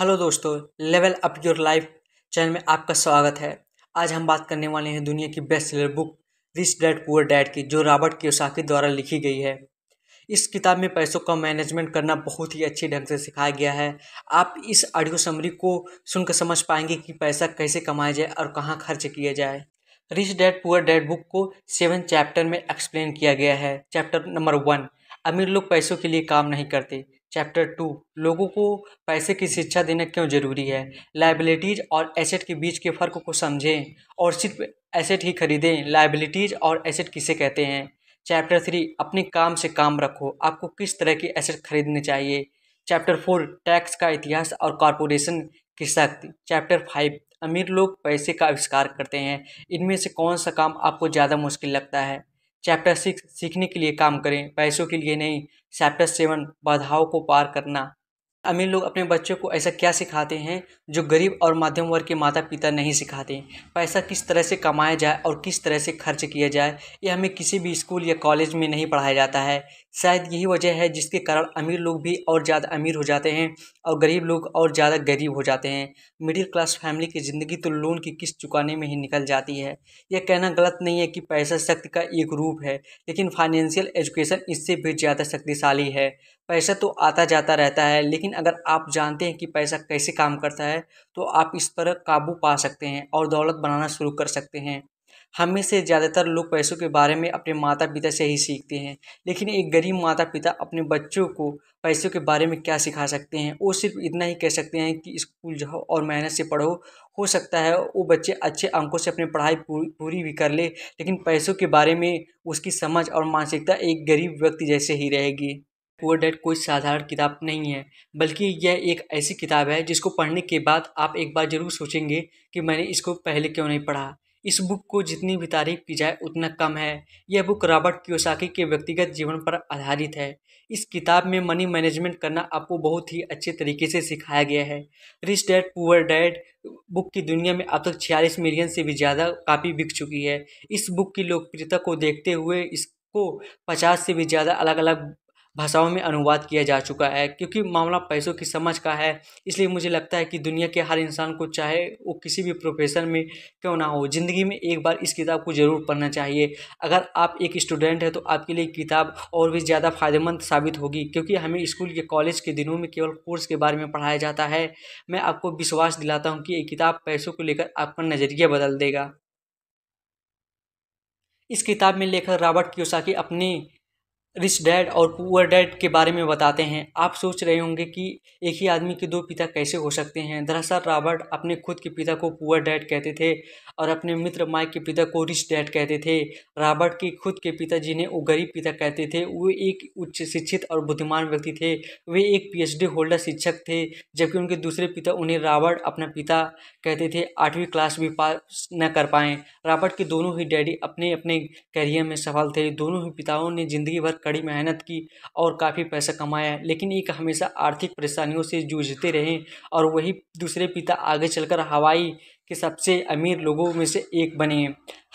hello दोस्तों level up your life channel में आपका स्वागत है आज हम बात करने वाले हैं दुनिया की best seller book rich dad poor dad की जो रॉबर्ट कियोसाकी द्वारा लिखी गई है इस किताब में पैसों का मैनेजमेंट करना बहुत ही अच्छे ढंग से सिखाया गया है आप इस ऑडियो समरी को सुनकर समझ पाएंगे कि पैसा कैसे कमाया जाए और कहाँ खर्च किया जाए rich dad poor dad book को सेवन चैप्टर में एक्सप्लेन किया गया है चैप्टर नंबर वन अमीर लोग पैसों के लिए काम नहीं करते चैप्टर टू लोगों को पैसे की शिक्षा देना क्यों ज़रूरी है लाइबिलिटीज़ और एसेट के बीच के फ़र्क को समझें और सिर्फ एसेट ही खरीदें लाइबिलिटीज़ और एसेट किसे कहते हैं चैप्टर थ्री अपने काम से काम रखो आपको किस तरह के एसेट खरीदने चाहिए चैप्टर फोर टैक्स का इतिहास और कॉरपोरेशन की शक्ति चैप्टर फाइव अमीर लोग पैसे का आविष्कार करते हैं इनमें से कौन सा काम आपको ज़्यादा मुश्किल लगता है चैप्टर सिक्स सीखने के लिए काम करें पैसों के लिए नहीं चैप्टर सेवन बाधाओं को पार करना अमीर लोग अपने बच्चों को ऐसा क्या सिखाते हैं जो गरीब और मध्यम वर्ग के माता पिता नहीं सिखाते पैसा किस तरह से कमाया जाए और किस तरह से खर्च किया जाए यह हमें किसी भी स्कूल या कॉलेज में नहीं पढ़ाया जाता है शायद यही वजह है जिसके कारण अमीर लोग भी और ज़्यादा अमीर हो जाते हैं और गरीब लोग और ज़्यादा गरीब हो जाते हैं मिडिल क्लास फैमिली की ज़िंदगी तो लोन की किस्त चुकाने में ही निकल जाती है यह कहना गलत नहीं है कि पैसा शक्ति का एक रूप है लेकिन फाइनेंशियल एजुकेशन इससे भी ज़्यादा शक्तिशाली है पैसा तो आता जाता रहता है लेकिन अगर आप जानते हैं कि पैसा कैसे काम करता है तो आप इस पर काबू पा सकते हैं और दौलत बनाना शुरू कर सकते हैं हम में से ज़्यादातर लोग पैसों के बारे में अपने माता पिता से ही सीखते हैं लेकिन एक गरीब माता पिता अपने बच्चों को पैसों के बारे में क्या सिखा सकते हैं वो सिर्फ इतना ही कह सकते हैं कि स्कूल जाओ और मेहनत से पढ़ो हो सकता है वो बच्चे अच्छे अंकों से अपनी पढ़ाई पूरी भी कर ले लेकिन पैसों के बारे में उसकी समझ और मानसिकता एक गरीब व्यक्ति जैसे ही रहेगी पुअर डैड कोई साधारण किताब नहीं है बल्कि यह एक ऐसी किताब है जिसको पढ़ने के बाद आप एक बार ज़रूर सोचेंगे कि मैंने इसको पहले क्यों नहीं पढ़ा इस बुक को जितनी भी तारीफ की जाए उतना कम है यह बुक रॉबर्ट क्योसाकी के व्यक्तिगत जीवन पर आधारित है इस किताब में मनी मैनेजमेंट करना आपको बहुत ही अच्छे तरीके से सिखाया गया है rich dad poor dad book की दुनिया में अब तक छियालीस मिलियन से भी ज़्यादा कापी बिक चुकी है इस बुक की लोकप्रियता को देखते हुए इसको पचास से भी ज़्यादा अलग अलग भाषाओं में अनुवाद किया जा चुका है क्योंकि मामला पैसों की समझ का है इसलिए मुझे लगता है कि दुनिया के हर इंसान को चाहे वो किसी भी प्रोफेशन में क्यों ना हो ज़िंदगी में एक बार इस किताब को ज़रूर पढ़ना चाहिए अगर आप एक स्टूडेंट है तो आपके लिए किताब और भी ज़्यादा फायदेमंद साबित होगी क्योंकि हमें स्कूल के कॉलेज के दिनों में केवल कोर्स के बारे में पढ़ाया जाता है मैं आपको विश्वास दिलाता हूँ कि ये किताब पैसों को लेकर आपका नज़रिया बदल देगा इस किताब में लेखक रॉबर्ट कियोसाकी अपनी रिच डैड और पुअर डैड के बारे में बताते हैं आप सोच रहे होंगे कि एक ही आदमी के दो पिता कैसे हो सकते हैं दरअसल रॉबर्ट अपने खुद के पिता को पुअर डैड कहते थे और अपने मित्र माइक के पिता को रिच डैड कहते थे रॉबर्ट के खुद के पिता जिन्हें वो गरीब पिता कहते थे वे एक उच्च शिक्षित और बुद्धिमान व्यक्ति थे वे एक पी होल्डर शिक्षक थे जबकि उनके दूसरे पिता उन्हें रॉबर्ट अपना पिता कहते थे आठवीं क्लास भी पास न कर पाएँ रॉबर्ट के दोनों ही डैडी अपने अपने करियर में सफल थे दोनों ही पिताओं ने जिंदगी भर कड़ी मेहनत की और काफ़ी पैसा कमाया लेकिन एक हमेशा आर्थिक परेशानियों से जूझते रहे और वही दूसरे पिता आगे चलकर हवाई के सबसे अमीर लोगों में से एक बने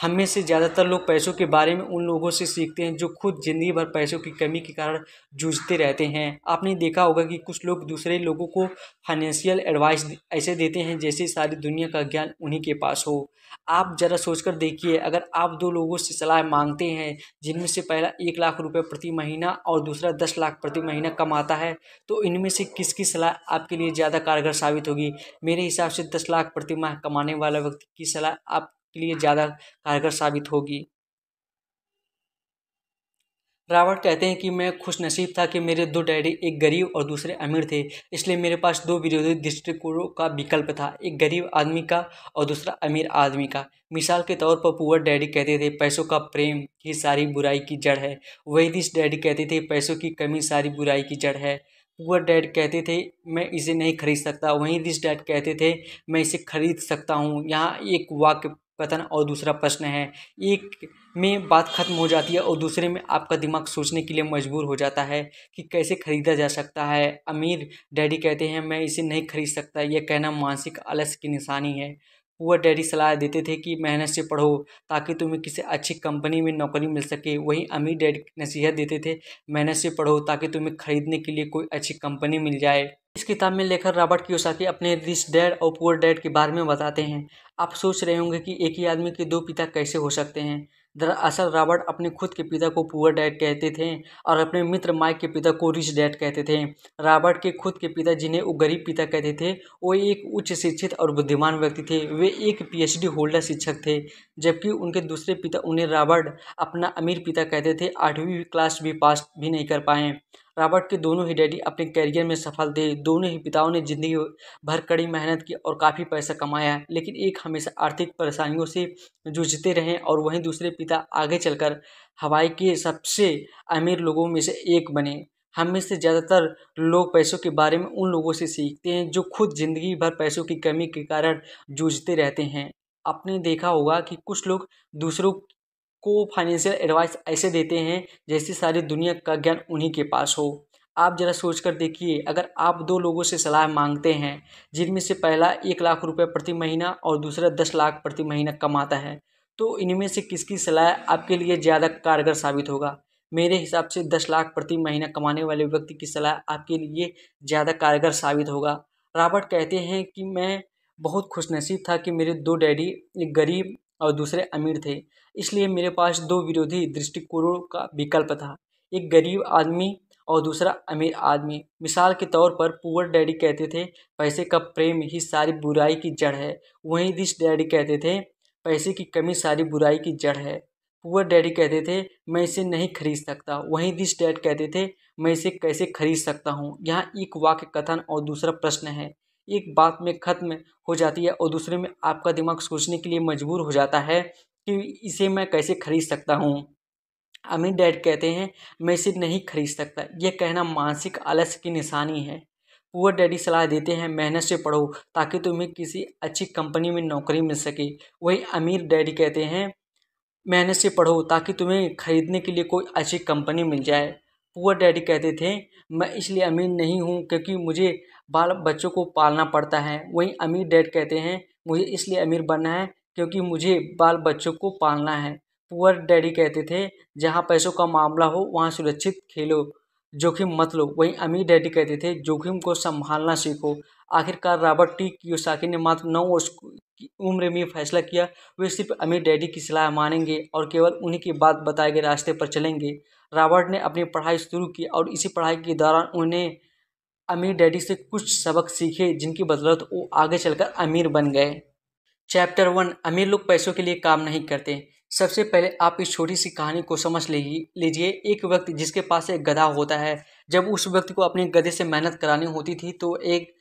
हम में से ज़्यादातर लोग पैसों के बारे में उन लोगों से सीखते हैं जो खुद ज़िंदगी भर पैसों की कमी के कारण जूझते रहते हैं आपने देखा होगा कि कुछ लोग दूसरे लोगों को फाइनेंशियल एडवाइस ऐसे देते हैं जैसे सारी दुनिया का ज्ञान उन्हीं के पास हो आप ज़रा सोचकर देखिए अगर आप दो लोगों से सलाह मांगते हैं जिनमें से पहला एक लाख रुपये प्रति महीना और दूसरा दस लाख प्रति महीना कमाता है तो इनमें से किसकी सलाह आपके लिए ज़्यादा कारगर साबित होगी मेरे हिसाब से दस लाख प्रति माह कमाने वाला व्यक्ति की सलाह आप के लिए ज़्यादा कारगर साबित होगी रावण कहते हैं कि मैं खुश नसीब था कि मेरे दो डैडी एक गरीब और दूसरे अमीर थे इसलिए मेरे पास दो विरोधी दृष्टिकोणों का विकल्प था एक गरीब आदमी का और दूसरा अमीर आदमी का मिसाल के तौर पर पुअर डैडी कहते थे पैसों का प्रेम ही सारी बुराई की जड़ है वैदिश डैडी कहते थे पैसों की कमी सारी बुराई की जड़ है पुअर डैड कहते थे मैं इसे नहीं खरीद सकता वहीं दिस डैड कहते थे मैं इसे खरीद सकता हूँ यहाँ एक वाक्य कथन और दूसरा प्रश्न है एक में बात खत्म हो जाती है और दूसरे में आपका दिमाग सोचने के लिए मजबूर हो जाता है कि कैसे खरीदा जा सकता है अमीर डैडी कहते हैं मैं इसे नहीं खरीद सकता यह कहना मानसिक आलस की निशानी है पुअर डैडी सलाह देते थे कि मेहनत से पढ़ो ताकि तुम्हें किसी अच्छी कंपनी में नौकरी मिल सके वहीं अमीर डैडी नसीहत देते थे मेहनत से पढ़ो ताकि तुम्हें खरीदने के लिए कोई अच्छी कंपनी मिल जाए इस किताब में लेखक रॉबर्ट की अपने रिच डैड और पुअर डैड के बारे में बताते हैं आप सोच रहे होंगे कि एक ही आदमी के दो पिता कैसे हो सकते हैं दरअसल रॉबर्ट अपने खुद के पिता को पुअर डैड कहते थे और अपने मित्र माइक के पिता को रिच डैड कहते थे रॉबर्ट के खुद के पिता जिन्हें वो गरीब पिता कहते थे वो एक उच्च शिक्षित और बुद्धिमान व्यक्ति थे वे एक पीएचडी होल्डर शिक्षक थे जबकि उनके दूसरे पिता उन्हें रॉबर्ट अपना अमीर पिता कहते थे आठवीं क्लास भी पास भी नहीं कर पाए रॉबर्ट के दोनों ही डैडी अपने कैरियर में सफल थे दोनों ही पिताओं ने जिंदगी भर कड़ी मेहनत की और काफ़ी पैसा कमाया लेकिन एक हमेशा आर्थिक परेशानियों से जूझते रहे और वहीं दूसरे पिता आगे चलकर हवाई के सबसे अमीर लोगों में से एक बने हम में से ज़्यादातर लोग पैसों के बारे में उन लोगों से सीखते हैं जो खुद ज़िंदगी भर पैसों की कमी के कारण जूझते रहते हैं आपने देखा होगा कि कुछ लोग दूसरों को फाइनेंशियल एडवाइस ऐसे देते हैं जैसे सारी दुनिया का ज्ञान उन्हीं के पास हो आप ज़रा सोच कर देखिए अगर आप दो लोगों से सलाह मांगते हैं जिनमें से पहला एक लाख रुपए प्रति महीना और दूसरा दस लाख प्रति महीना कमाता है तो इनमें से किसकी सलाह आपके लिए ज़्यादा कारगर साबित होगा मेरे हिसाब से दस लाख प्रति महीना कमाने वाले व्यक्ति की सलाह आपके लिए ज़्यादा कारगर साबित होगा रॉबर्ट कहते हैं कि मैं बहुत खुशनसीब था कि मेरे दो डैडी एक गरीब और दूसरे अमीर थे इसलिए मेरे पास दो विरोधी दृष्टिकोणों का विकल्प था एक गरीब आदमी और दूसरा अमीर आदमी मिसाल के तौर पर पुअर डैडी कहते थे पैसे का प्रेम ही सारी बुराई की जड़ है वहीं रिच डैडी कहते थे पैसे की कमी सारी बुराई की जड़ है पुअर डैडी कहते थे मैं इसे नहीं खरीद सकता वहीं रिच डैड कहते थे मैं इसे कैसे खरीद सकता हूँ यहाँ एक वाक्य कथन और दूसरा प्रश्न है एक बात में ख़त्म हो जाती है और दूसरे में आपका दिमाग सोचने के लिए मजबूर हो जाता है कि इसे मैं कैसे खरीद सकता हूँ अमित डैड कहते हैं मैं इसे नहीं खरीद सकता यह कहना मानसिक आलस्य की निशानी है पुअर डैडी सलाह देते हैं मेहनत से पढ़ो ताकि तुम्हें किसी अच्छी कंपनी में नौकरी मिल सके वही अमीर डैडी कहते हैं मेहनत से पढ़ो ताकि तुम्हें खरीदने के लिए कोई अच्छी कंपनी मिल जाए पुअर डैडी कहते थे मैं इसलिए अमीर नहीं हूँ क्योंकि मुझे बाल बच्चों को पालना पड़ता है वहीं अमीर डैड कहते हैं मुझे इसलिए अमीर बनना है क्योंकि मुझे बाल बच्चों को पालना है पुअर डैडी कहते थे जहाँ पैसों का मामला हो वहाँ सुरक्षित खेलो जोखिम मत लो वहीं अमीर डैडी कहते थे जोखिम को संभालना सीखो आखिरकार रॉबर्ट टी कियोसाकी ने मात्र नौ वर्ष की उम्र में फैसला किया वे सिर्फ अमीर डैडी की सलाह मानेंगे और केवल उन्हीं की बात बताए गए रास्ते पर चलेंगे रॉबर्ट ने अपनी पढ़ाई शुरू की और इसी पढ़ाई के दौरान उन्हें अमीर डैडी से कुछ सबक सीखे जिनकी बदौलत वो आगे चलकर अमीर बन गए चैप्टर वन अमीर लोग पैसों के लिए काम नहीं करते सबसे पहले आप इस छोटी सी कहानी को समझ लीजिए एक व्यक्ति जिसके पास एक गधा होता है जब उस व्यक्ति को अपने गधे से मेहनत करानी होती थी तो एक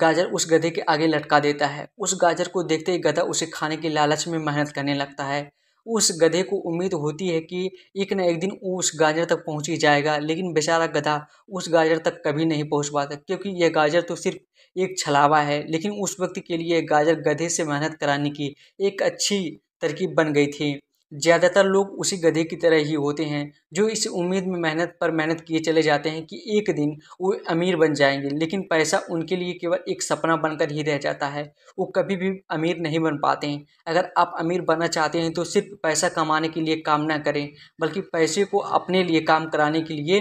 गाजर उस गधे के आगे लटका देता है उस गाजर को देखते ही गधा उसे खाने की लालच में मेहनत करने लगता है उस गधे को उम्मीद होती है कि एक न एक दिन उस गाजर तक पहुँच ही जाएगा लेकिन बेचारा गधा उस गाजर तक कभी नहीं पहुँच पाता क्योंकि यह गाजर तो सिर्फ एक छलावा है लेकिन उस व्यक्ति के लिए गाजर गधे से मेहनत कराने की एक अच्छी तरकीब बन गई थी ज़्यादातर लोग उसी गधे की तरह ही होते हैं जो इस उम्मीद में मेहनत पर मेहनत किए चले जाते हैं कि एक दिन वो अमीर बन जाएंगे लेकिन पैसा उनके लिए केवल एक सपना बनकर ही रह जाता है वो कभी भी अमीर नहीं बन पाते हैं अगर आप अमीर बनना चाहते हैं तो सिर्फ पैसा कमाने के लिए काम ना करें बल्कि पैसे को अपने लिए काम कराने के लिए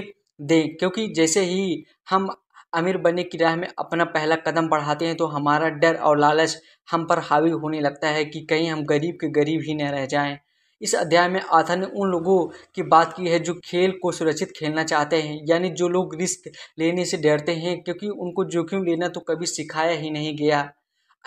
दें क्योंकि जैसे ही हम अमीर बनने की राह में अपना पहला कदम बढ़ाते हैं तो हमारा डर और लालच हम पर हावी होने लगता है कि कहीं हम गरीब के गरीब ही न रह जाएं इस अध्याय में आथा ने उन लोगों की बात की है जो खेल को सुरक्षित खेलना चाहते हैं यानी जो लोग रिस्क लेने से डरते हैं क्योंकि उनको जोखिम लेना तो कभी सिखाया ही नहीं गया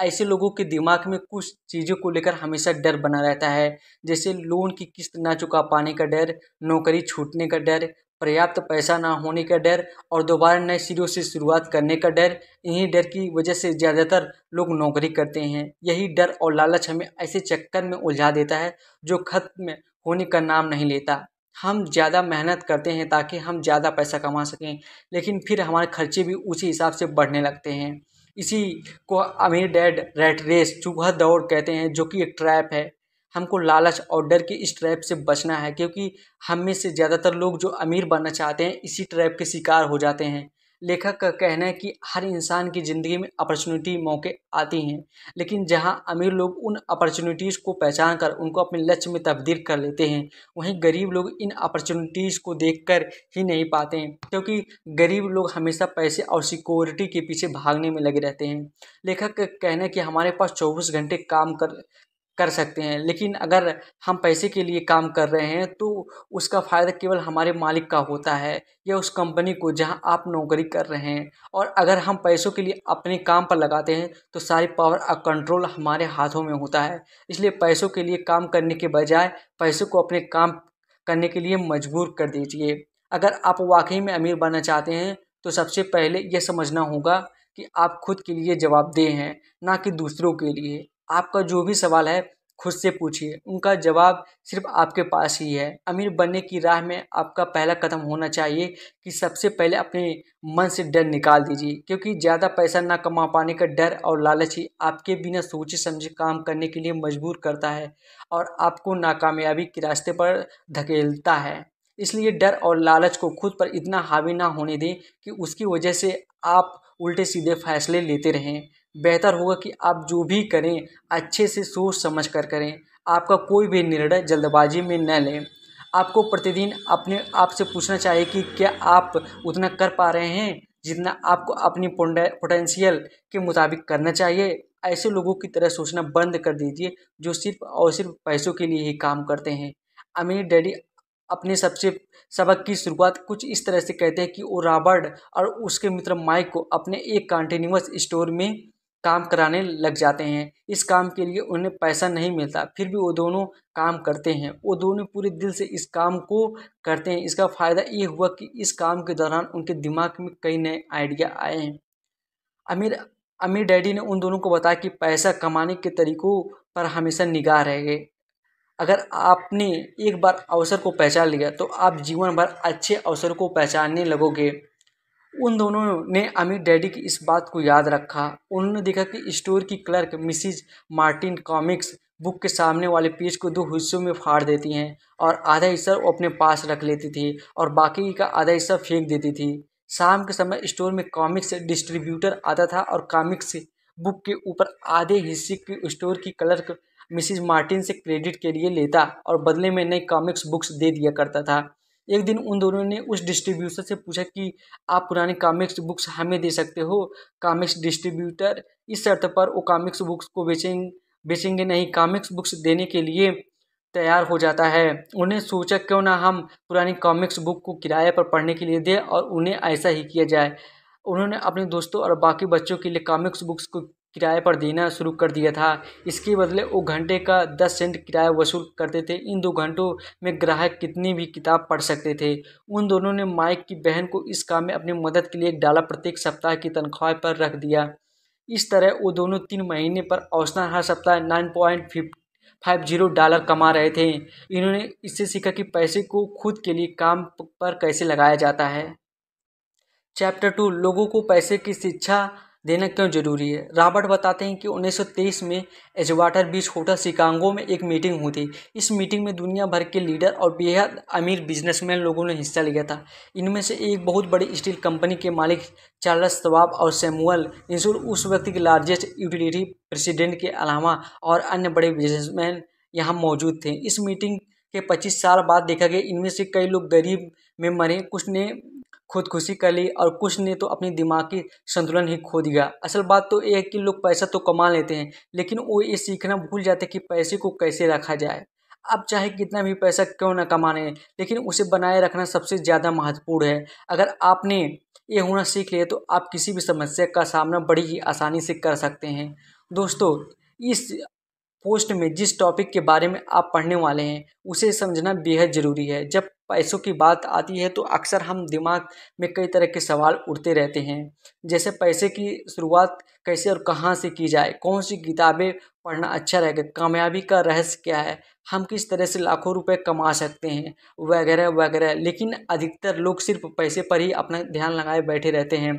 ऐसे लोगों के दिमाग में कुछ चीज़ों को लेकर हमेशा डर बना रहता है जैसे लोन की किस्त ना चुका पाने का डर नौकरी छूटने का डर पर्याप्त पैसा ना होने का डर और दोबारा नए सिरों से शुरुआत करने का डर इन्हीं डर की वजह से ज़्यादातर लोग नौकरी करते हैं यही डर और लालच हमें ऐसे चक्कर में उलझा देता है जो खत्म होने का नाम नहीं लेता हम ज़्यादा मेहनत करते हैं ताकि हम ज़्यादा पैसा कमा सकें लेकिन फिर हमारे खर्चे भी उसी हिसाब से बढ़ने लगते हैं इसी को अमीर डैड रेट रेस चूहा दौड़ कहते हैं जो कि एक ट्रैप है हमको लालच और डर के इस ट्रैप से बचना है क्योंकि हम में से ज़्यादातर लोग जो अमीर बनना चाहते हैं इसी ट्रैप के शिकार हो जाते हैं लेखक का कहना है कि हर इंसान की ज़िंदगी में अपॉर्चुनिटी मौके आती हैं लेकिन जहां अमीर लोग उन अपॉर्चुनिटीज़ को पहचान कर उनको अपने लक्ष्य में तब्दील कर लेते हैं वहीं गरीब लोग इन अपॉर्चुनिटीज़ को देखकर ही नहीं पाते हैं क्योंकि गरीब लोग हमेशा पैसे और सिक्योरिटी के पीछे भागने में लगे रहते हैं लेखक का कहना है कि हमारे पास चौबीस घंटे काम कर कर सकते हैं लेकिन अगर हम पैसे के लिए काम कर रहे हैं तो उसका फ़ायदा केवल हमारे मालिक का होता है या उस कंपनी को जहां आप नौकरी कर रहे हैं और अगर हम पैसों के लिए अपने काम पर लगाते हैं तो सारी पावर और कंट्रोल हमारे हाथों में होता है इसलिए पैसों के लिए काम करने के बजाय पैसों को अपने काम करने के लिए मजबूर कर दीजिए अगर आप वाकई में अमीर बनना चाहते हैं तो सबसे पहले यह समझना होगा कि आप खुद के लिए जवाबदेह हैं ना कि दूसरों के लिए आपका जो भी सवाल है खुद से पूछिए उनका जवाब सिर्फ आपके पास ही है अमीर बनने की राह में आपका पहला कदम होना चाहिए कि सबसे पहले अपने मन से डर निकाल दीजिए क्योंकि ज़्यादा पैसा ना कमा पाने का डर और लालच ही आपके बिना सोचे समझे काम करने के लिए मजबूर करता है और आपको नाकामयाबी के रास्ते पर धकेलता है इसलिए डर और लालच को खुद पर इतना हावी ना होने दें कि उसकी वजह से आप उल्टे सीधे फैसले लेते रहें बेहतर होगा कि आप जो भी करें अच्छे से सोच समझ कर करें आपका कोई भी निर्णय जल्दबाजी में न लें आपको प्रतिदिन अपने आप से पूछना चाहिए कि क्या आप उतना कर पा रहे हैं जितना आपको अपनी पोटेंशियल के मुताबिक करना चाहिए ऐसे लोगों की तरह सोचना बंद कर दीजिए जो सिर्फ और सिर्फ पैसों के लिए ही काम करते हैं अमीर डैडी अपने सबसे सबक की शुरुआत कुछ इस तरह से कहते हैं कि वो रॉबर्ट और उसके मित्र माइक को अपने एक कंटिन्यूस स्टोर में काम कराने लग जाते हैं इस काम के लिए उन्हें पैसा नहीं मिलता फिर भी वो दोनों काम करते हैं वो दोनों पूरे दिल से इस काम को करते हैं इसका फ़ायदा ये हुआ कि इस काम के दौरान उनके दिमाग में कई नए आइडिया आए हैं अमीर अमीर डैडी ने उन दोनों को बताया कि पैसा कमाने के तरीकों पर हमेशा निगाह रहेंगे अगर आपने एक बार अवसर को पहचान लिया तो आप जीवन भर अच्छे अवसर को पहचानने लगोगे उन दोनों ने अमीर डैडी की इस बात को याद रखा उन्होंने देखा कि स्टोर की clerk Mrs Martin comics book के सामने वाले पेज को दो हिस्सों में फाड़ देती हैं और आधा हिस्सा वो अपने पास रख लेती थी और बाकी का आधा हिस्सा फेंक देती थी शाम के समय स्टोर में कॉमिक्स डिस्ट्रीब्यूटर आता था और कॉमिक्स बुक के ऊपर आधे हिस्से की स्टोर की क्लर्क मिसिज मार्टिन से क्रेडिट के लिए लेता और बदले में नई कॉमिक्स बुक्स दे दिया करता था एक दिन उन दोनों ने उस डिस्ट्रीब्यूटर से पूछा कि आप पुरानी कॉमिक्स बुक्स हमें दे सकते हो कॉमिक्स डिस्ट्रीब्यूटर इस शर्त पर वो कॉमिक्स बुक्स को बेचेंगे बेचेंगे नहीं कॉमिक्स बुक्स देने के लिए तैयार हो जाता है उन्हें सोचा क्यों ना हम पुरानी कॉमिक्स बुक को किराए पर पढ़ने के लिए दें और उन्हें ऐसा ही किया जाए उन्होंने अपने दोस्तों और बाकी बच्चों के लिए कॉमिक्स बुक्स को किराए पर देना शुरू कर दिया था इसके बदले वो घंटे का दस सेंट किराया वसूल करते थे इन दो घंटों में ग्राहक कितनी भी किताब पढ़ सकते थे उन दोनों ने माइक की बहन को इस काम में अपनी मदद के लिए एक डाला प्रत्येक सप्ताह की तनख्वाह पर रख दिया इस तरह वो दोनों तीन महीने पर औसत हर सप्ताह nine point five zero dollar कमा रहे थे इन्होंने इससे सीखा कि पैसे को खुद के लिए काम पर कैसे लगाया जाता है चैप्टर टू लोगों को पैसे की शिक्षा देना क्यों जरूरी है रॉबर्ट बताते हैं कि 1923 में एजवाटर बीच होटल शिकांगो में एक मीटिंग हुई थी इस मीटिंग में दुनिया भर के लीडर और बेहद अमीर बिजनेसमैन लोगों ने हिस्सा लिया था इनमें से एक बहुत बड़ी स्टील कंपनी के मालिक चार्ल्स तवाब और सैमुअल इंसुल उस व्यक्ति के लार्जेस्ट यूटिलिटी प्रेसिडेंट के अलावा और अन्य बड़े बिजनेसमैन यहाँ मौजूद थे इस मीटिंग के 25 साल बाद देखा गया इनमें से कई लोग गरीब में मरे कुछ ने खुदकुशी कर ली और कुछ ने तो अपनी दिमागी संतुलन ही खो दिया असल बात तो ये है कि लोग पैसा तो कमा लेते हैं लेकिन वो ये सीखना भूल जाते हैं कि पैसे को कैसे रखा जाए आप चाहे कितना भी पैसा क्यों ना कमाने लेकिन उसे बनाए रखना सबसे ज़्यादा महत्वपूर्ण है अगर आपने ये हुनर सीख लिया तो आप किसी भी समस्या का सामना बड़ी ही आसानी से कर सकते हैं दोस्तों इस पोस्ट में जिस टॉपिक के बारे में आप पढ़ने वाले हैं उसे समझना बेहद ज़रूरी है जब पैसों की बात आती है तो अक्सर हम दिमाग में कई तरह के सवाल उठते रहते हैं जैसे पैसे की शुरुआत कैसे और कहाँ से की जाए कौन सी किताबें पढ़ना अच्छा रहेगा कामयाबी का रहस्य क्या है हम किस तरह से लाखों रुपए कमा सकते हैं वगैरह वगैरह लेकिन अधिकतर लोग सिर्फ पैसे पर ही अपना ध्यान लगाए बैठे रहते हैं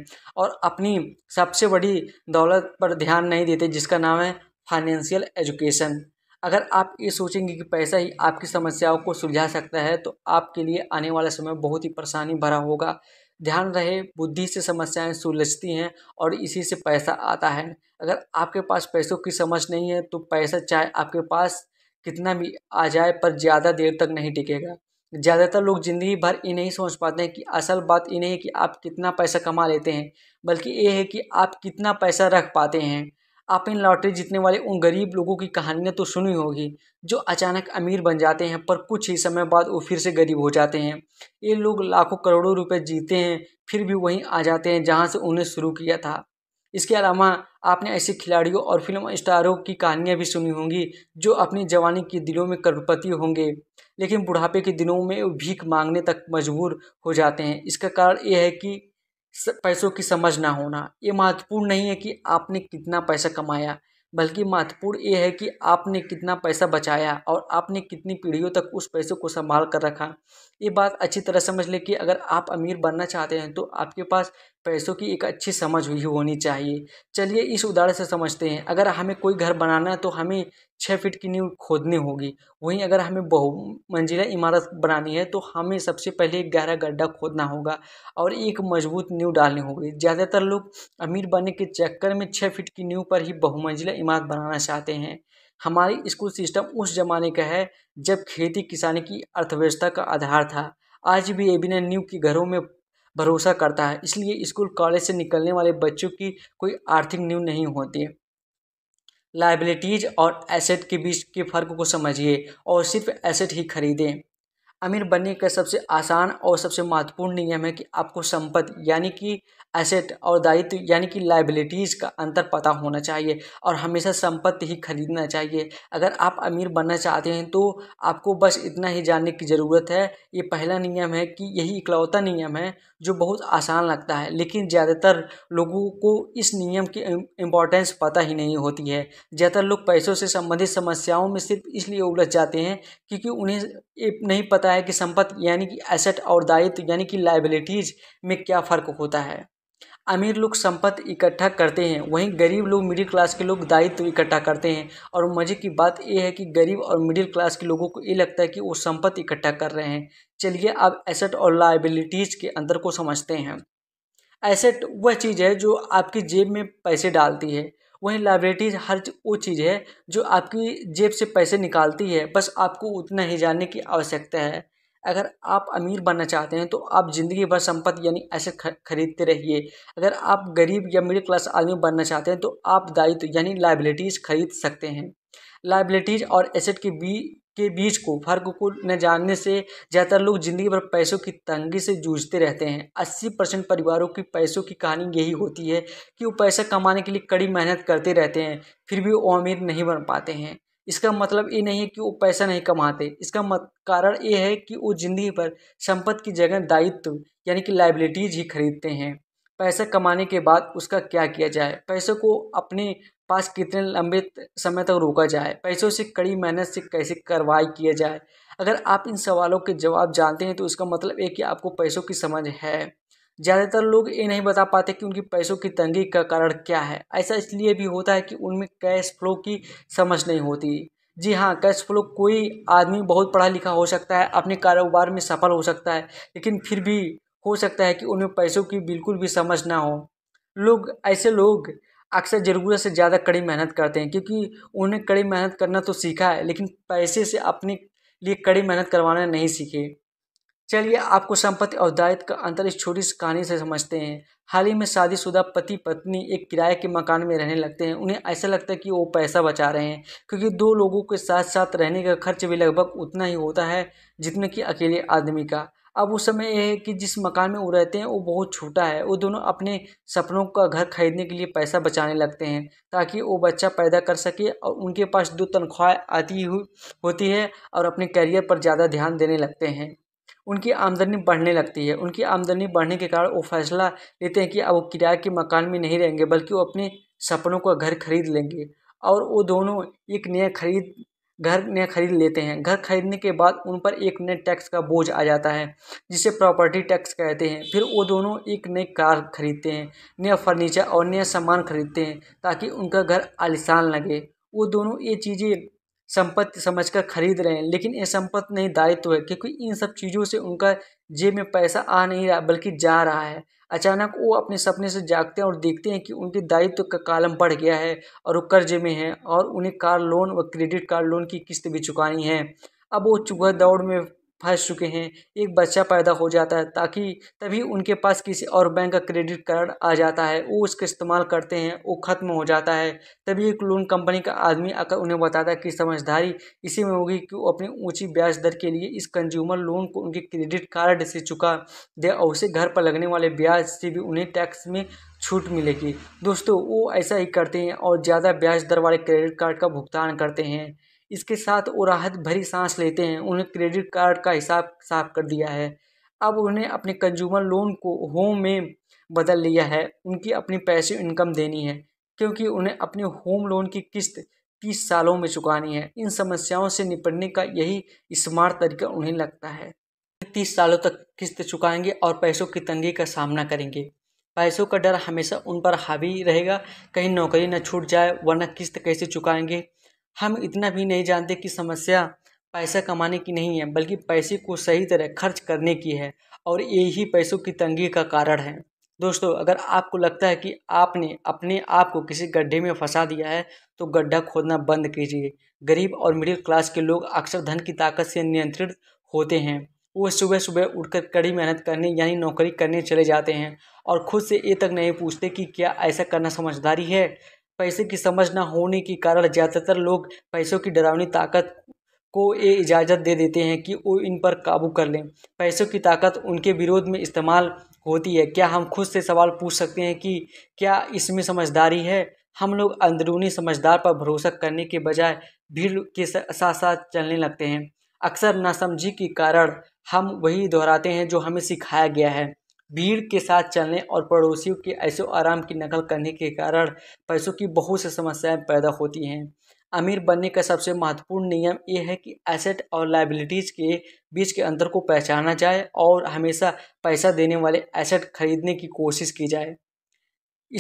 और अपनी सबसे बड़ी दौलत पर ध्यान नहीं देते जिसका नाम है फाइनेंशियल एजुकेशन अगर आप ये सोचेंगे कि पैसा ही आपकी समस्याओं को सुलझा सकता है तो आपके लिए आने वाला समय बहुत ही परेशानी भरा होगा ध्यान रहे बुद्धि से समस्याएं सुलझती हैं और इसी से पैसा आता है अगर आपके पास पैसों की समझ नहीं है तो पैसा चाहे आपके पास कितना भी आ जाए पर ज़्यादा देर तक नहीं टिकेगा ज़्यादातर लोग ज़िंदगी भर ये नहीं सोच पाते हैं कि असल बात ये नहीं है कि आप कितना पैसा कमा लेते हैं बल्कि ये है कि आप कितना पैसा रख पाते हैं आप इन लॉटरी जीतने वाले उन गरीब लोगों की कहानियाँ तो सुनी होगी जो अचानक अमीर बन जाते हैं पर कुछ ही समय बाद वो फिर से गरीब हो जाते हैं ये लोग लाखों करोड़ों रुपए जीते हैं फिर भी वहीं आ जाते हैं जहाँ से उन्हें शुरू किया था इसके अलावा आपने ऐसे खिलाड़ियों और फिल्म स्टारों की कहानियाँ भी सुनी होंगी जो अपनी जवानी के दिलों में करपति होंगे लेकिन बुढ़ापे के दिनों में भीख मांगने तक मजबूर हो जाते हैं इसका कारण यह है कि पैसों की समझ ना होना ये महत्वपूर्ण नहीं है कि आपने कितना पैसा कमाया बल्कि महत्वपूर्ण ये है कि आपने कितना पैसा बचाया और आपने कितनी पीढ़ियों तक उस पैसे को संभाल कर रखा ये बात अच्छी तरह समझ ले कि अगर आप अमीर बनना चाहते हैं तो आपके पास पैसों की एक अच्छी समझ हुई होनी चाहिए चलिए इस उदाहरण से समझते हैं अगर हमें कोई घर बनाना है तो हमें छः फीट की नींव खोदनी होगी वहीं अगर हमें बहुमंजिला इमारत बनानी है तो हमें सबसे पहले एक गहरा गड्ढा खोदना होगा और एक मजबूत नींव डालनी होगी ज़्यादातर लोग अमीर बनने के चक्कर में छः फीट की नींव पर ही बहुमंजिला इमारत बनाना चाहते हैं हमारे स्कूल सिस्टम उस जमाने का है जब खेती किसानी की अर्थव्यवस्था का आधार था आज भी एबिना न्यू के घरों में भरोसा करता है इसलिए स्कूल कॉलेज से निकलने वाले बच्चों की कोई आर्थिक नींव नहीं होती लाइबिलिटीज़ और एसेट के बीच के फर्क को समझिए और सिर्फ एसेट ही खरीदें अमीर बनने का सबसे आसान और सबसे महत्वपूर्ण नियम है कि आपको संपत्ति यानी कि एसेट और दायित्व यानी कि लाइबिलिटीज़ का अंतर पता होना चाहिए और हमेशा संपत्ति ही खरीदना चाहिए अगर आप अमीर बनना चाहते हैं तो आपको बस इतना ही जानने की ज़रूरत है ये पहला नियम है कि यही इकलौता नियम है जो बहुत आसान लगता है लेकिन ज़्यादातर लोगों को इस नियम की इम्पोर्टेंस पता ही नहीं होती है ज़्यादातर लोग पैसों से संबंधित समस्याओं में सिर्फ इसलिए उलझ जाते हैं क्योंकि उन्हें नहीं पता है कि संपत्ति यानी कि एसेट और दायित्व यानी कि लाइबिलिटीज़ में क्या फ़र्क होता है अमीर लोग संपत्ति इकट्ठा करते हैं वहीं गरीब लोग मिडिल क्लास के लोग दायित्व इकट्ठा करते हैं और मज़े की बात यह है कि गरीब और मिडिल क्लास के लोगों को ये लगता है कि वो संपत्ति इकट्ठा कर रहे हैं चलिए अब एसेट और लाइबिलिटीज़ के अंदर को समझते हैं एसेट वह चीज़ है जो आपकी जेब में पैसे डालती है वहीं लाइब्रेटीज हर वो चीज़ है जो आपकी जेब से पैसे निकालती है बस आपको उतना ही जानने की आवश्यकता है अगर आप अमीर बनना चाहते हैं तो आप ज़िंदगी भर संपत्ति यानी ऐसे खरीदते रहिए अगर आप गरीब या मिडिल क्लास आदमी बनना चाहते हैं तो आप दायित्व यानी लाइबिलिटीज़ खरीद सकते हैं लाइबिलिटीज़ और एसेट के बी के बीच को फर्क को न जानने से ज़्यादातर लोग ज़िंदगी भर पैसों की तंगी से जूझते रहते हैं अस्सी परसेंट परिवारों की पैसों की कहानी यही होती है कि वो पैसा कमाने के लिए कड़ी मेहनत करते रहते हैं फिर भी वो अमीर नहीं बन पाते हैं इसका मतलब ये नहीं है कि वो पैसा नहीं कमाते इसका मत कारण ये है कि वो ज़िंदगी भर संपत्ति की जगह दायित्व यानी कि लाइबिलिटीज़ ही खरीदते हैं पैसा कमाने के बाद उसका क्या किया जाए पैसे को अपने पास कितने लंबे समय तक रोका जाए पैसों से कड़ी मेहनत से कैसे कार्रवाई किया जाए अगर आप इन सवालों के जवाब जानते हैं तो इसका मतलब है कि आपको पैसों की समझ है ज़्यादातर लोग ये नहीं बता पाते कि उनकी पैसों की तंगी का कारण क्या है ऐसा इसलिए भी होता है कि उनमें कैश फ्लो की समझ नहीं होती जी हाँ कैश फ्लो कोई आदमी बहुत पढ़ा लिखा हो सकता है अपने कारोबार में सफल हो सकता है लेकिन फिर भी हो सकता है कि उन्हें पैसों की बिल्कुल भी समझ ना हो लोग ऐसे लोग अक्सर ज़रूरत से ज़्यादा कड़ी मेहनत करते हैं क्योंकि उन्हें कड़ी मेहनत करना तो सीखा है लेकिन पैसे से अपने लिए कड़ी मेहनत करवाना नहीं सीखे चलिए आपको संपत्ति और दायित्व का अंतर इस छोटी सी कहानी से समझते हैं हाल ही में शादीशुदा पति पत्नी एक किराए के मकान में रहने लगते हैं उन्हें ऐसा लगता है कि वो पैसा बचा रहे हैं क्योंकि दो लोगों के साथ साथ रहने का खर्च भी लगभग उतना ही होता है जितने कि अकेले आदमी का अब उस समय यह है कि जिस मकान में वो रहते हैं वो बहुत छोटा है वो दोनों अपने सपनों का घर खरीदने के लिए पैसा बचाने लगते हैं ताकि वो बच्चा पैदा कर सके और उनके पास दो तनख्वाह आती हुई होती है और अपने कैरियर पर ज़्यादा ध्यान देने लगते हैं उनकी आमदनी बढ़ने लगती है उनकी आमदनी बढ़ने के कारण वो फैसला लेते हैं कि अब वो किराए के मकान में नहीं रहेंगे बल्कि वो अपने सपनों का घर खरीद लेंगे और वो दोनों एक नया खरीद घर ने खरीद लेते हैं घर खरीदने के बाद उन पर एक नए टैक्स का बोझ आ जाता है जिसे प्रॉपर्टी टैक्स कहते हैं फिर वो दोनों एक नई कार खरीदते हैं नया फर्नीचर और नया सामान खरीदते हैं ताकि उनका घर आलिशान लगे वो दोनों ये चीज़ें संपत्ति समझकर खरीद रहे हैं लेकिन ये संपत्ति नहीं दायित्व तो है क्योंकि इन सब चीज़ों से उनका जेब में पैसा आ नहीं रहा बल्कि जा रहा है अचानक वो अपने सपने से जागते हैं और देखते हैं कि उनके दायित्व का कालम बढ़ गया है और वो कर्जे में है और उन्हें कार लोन व क्रेडिट कार्ड लोन की किस्त भी चुकानी है अब वो चूहक दौड़ में फंस चुके हैं एक बच्चा पैदा हो जाता है ताकि तभी उनके पास किसी और बैंक का क्रेडिट कार्ड आ जाता है वो उसका इस्तेमाल करते हैं वो ख़त्म हो जाता है तभी एक लोन कंपनी का आदमी आकर उन्हें बताता है कि समझदारी इसी में होगी कि वो अपनी ऊंची ब्याज दर के लिए इस कंज्यूमर लोन को उनके क्रेडिट कार्ड से चुका दे और उसे घर पर लगने वाले ब्याज से भी उन्हें टैक्स में छूट मिलेगी दोस्तों वो ऐसा ही करते हैं और ज़्यादा ब्याज दर वाले क्रेडिट कार्ड का भुगतान करते हैं इसके साथ वो राहत भरी सांस लेते हैं उन्हें क्रेडिट कार्ड का हिसाब साफ कर दिया है अब उन्हें अपने कंज्यूमर लोन को होम में बदल लिया है उनकी अपनी पैसे इनकम देनी है क्योंकि उन्हें अपने होम लोन की किस्त तीस सालों में चुकानी है इन समस्याओं से निपटने का यही स्मार्ट तरीका उन्हें लगता है तीस सालों तक किस्त चुकाएंगे और पैसों की तंगी का सामना करेंगे पैसों का डर हमेशा उन पर हावी रहेगा कहीं नौकरी न छूट जाए वरना किस्त कैसे चुकाएंगे हम इतना भी नहीं जानते कि समस्या पैसा कमाने की नहीं है बल्कि पैसे को सही तरह खर्च करने की है और यही पैसों की तंगी का कारण है दोस्तों अगर आपको लगता है कि आपने अपने आप को किसी गड्ढे में फंसा दिया है तो गड्ढा खोदना बंद कीजिए गरीब और मिडिल क्लास के लोग अक्सर धन की ताकत से नियंत्रित होते हैं वो सुबह सुबह उठकर कड़ी मेहनत करने यानी नौकरी करने चले जाते हैं और खुद से ये तक नहीं पूछते कि क्या ऐसा करना समझदारी है पैसे की समझ ना होने के कारण ज़्यादातर लोग पैसों की डरावनी ताकत को ये इजाज़त दे देते हैं कि वो इन पर काबू कर लें पैसों की ताकत उनके विरोध में इस्तेमाल होती है क्या हम खुद से सवाल पूछ सकते हैं कि क्या इसमें समझदारी है हम लोग अंदरूनी समझदार पर भरोसा करने के बजाय भीड़ के साथ साथ चलने लगते हैं अक्सर नासमझी के कारण हम वही दोहराते हैं जो हमें सिखाया गया है भीड़ के साथ चलने और पड़ोसियों के ऐसे आराम की नकल करने के कारण पैसों की बहुत सी समस्याएं पैदा होती हैं अमीर बनने का सबसे महत्वपूर्ण नियम ये है कि एसेट और लाइबिलिटीज़ के बीच के अंतर को पहचाना जाए और हमेशा पैसा देने वाले एसेट खरीदने की कोशिश की जाए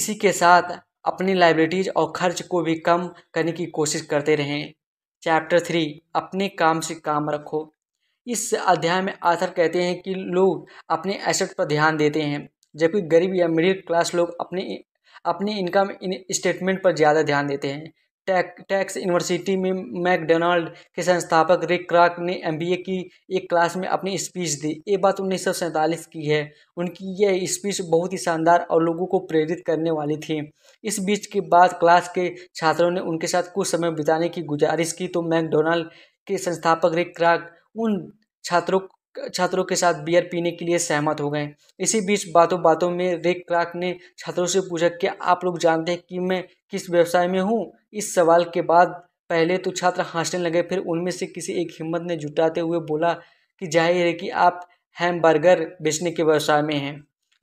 इसी के साथ अपनी लाइबिलिटीज़ और खर्च को भी कम करने की कोशिश करते रहें चैप्टर थ्री अपने काम से काम रखो इस अध्याय में आथर कहते हैं कि लोग अपने एसेट पर ध्यान देते हैं जबकि गरीब या मिडिल क्लास लोग अपने अपनी इनकम इन स्टेटमेंट पर ज़्यादा ध्यान देते हैं टैक टैक्स यूनिवर्सिटी में मैकडोनाल्ड के संस्थापक रिक क्राक ने एमबीए की एक क्लास में अपनी स्पीच दी ये बात उन्नीस की है उनकी यह स्पीच बहुत ही शानदार और लोगों को प्रेरित करने वाली थी इस बीच के बाद क्लास के छात्रों ने उनके साथ कुछ समय बिताने की गुजारिश की तो मैकडोनाल्ड के संस्थापक रिक क्राक उन छात्रों छात्रों के साथ बियर पीने के लिए सहमत हो गए इसी बीच बातों बातों में रेक क्राक ने छात्रों से पूछा कि आप लोग जानते हैं कि मैं किस व्यवसाय में हूँ इस सवाल के बाद पहले तो छात्र हंसने लगे फिर उनमें से किसी एक हिम्मत ने जुटाते हुए बोला कि जाहिर है कि आप हैम बर्गर बेचने के व्यवसाय में हैं